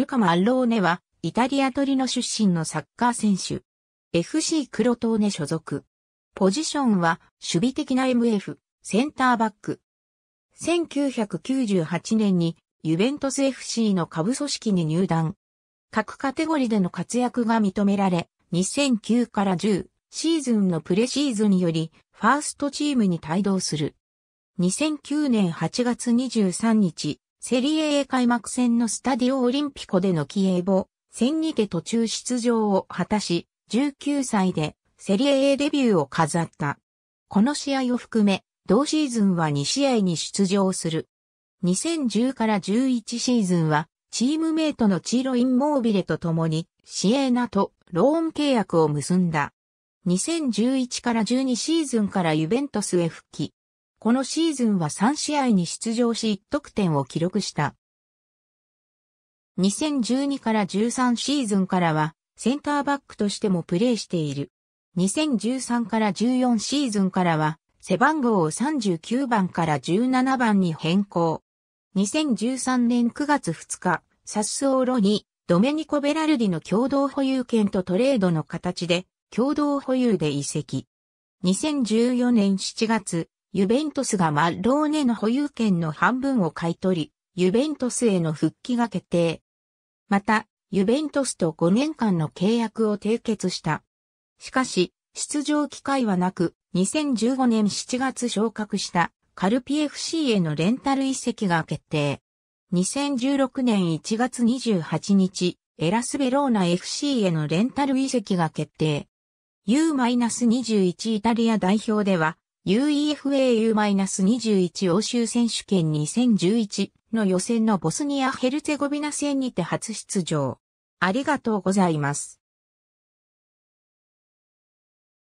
ルカ・マッローネは、イタリアトリノ出身のサッカー選手。FC クロトーネ所属。ポジションは、守備的な MF、センターバック。1998年に、ユベントス FC の下部組織に入団。各カテゴリーでの活躍が認められ、2009から10シーズンのプレシーズンより、ファーストチームに帯同する。2009年8月23日、セリエ A 開幕戦のスタディオオリンピコでのキエボ戦にて途中出場を果たし、19歳でセリエ A デビューを飾った。この試合を含め、同シーズンは2試合に出場する。2010から11シーズンは、チームメイトのチーロイン・モービレと共に、シエーナとローン契約を結んだ。2011から12シーズンからユベントスへ復帰。このシーズンは3試合に出場し1得点を記録した。2012から13シーズンからはセンターバックとしてもプレーしている。2013から14シーズンからは背番号を39番から17番に変更。2013年9月2日、サスオーロにドメニコ・ベラルディの共同保有権とトレードの形で共同保有で移籍。2014年7月、ユベントスがマッローネの保有権の半分を買い取り、ユベントスへの復帰が決定。また、ユベントスと5年間の契約を締結した。しかし、出場機会はなく、2015年7月昇格したカルピ FC へのレンタル移籍が決定。2016年1月28日、エラスベローナ FC へのレンタル移籍が決定。U-21 イタリア代表では、UEFA U-21 欧州選手権2011の予選のボスニア・ヘルツェゴビナ戦にて初出場。ありがとうございます。